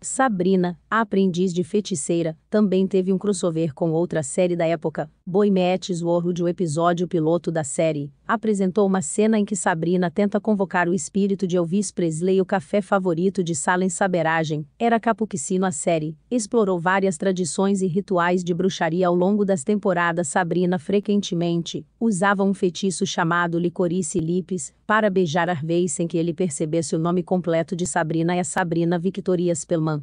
Sabrina, a aprendiz de feiticeira, também teve um crossover com outra série da época, Boy Meets World. O episódio piloto da série apresentou uma cena em que Sabrina tenta convocar o espírito de Elvis Presley, o café favorito de Salem Saberagem. Era capuquicino a série, explorou várias tradições e rituais de bruxaria ao longo das temporadas. Sabrina frequentemente usava um feitiço chamado Licorice Lips para beijar Harvey sem que ele percebesse o nome completo de Sabrina a Sabrina Victoria Spellman.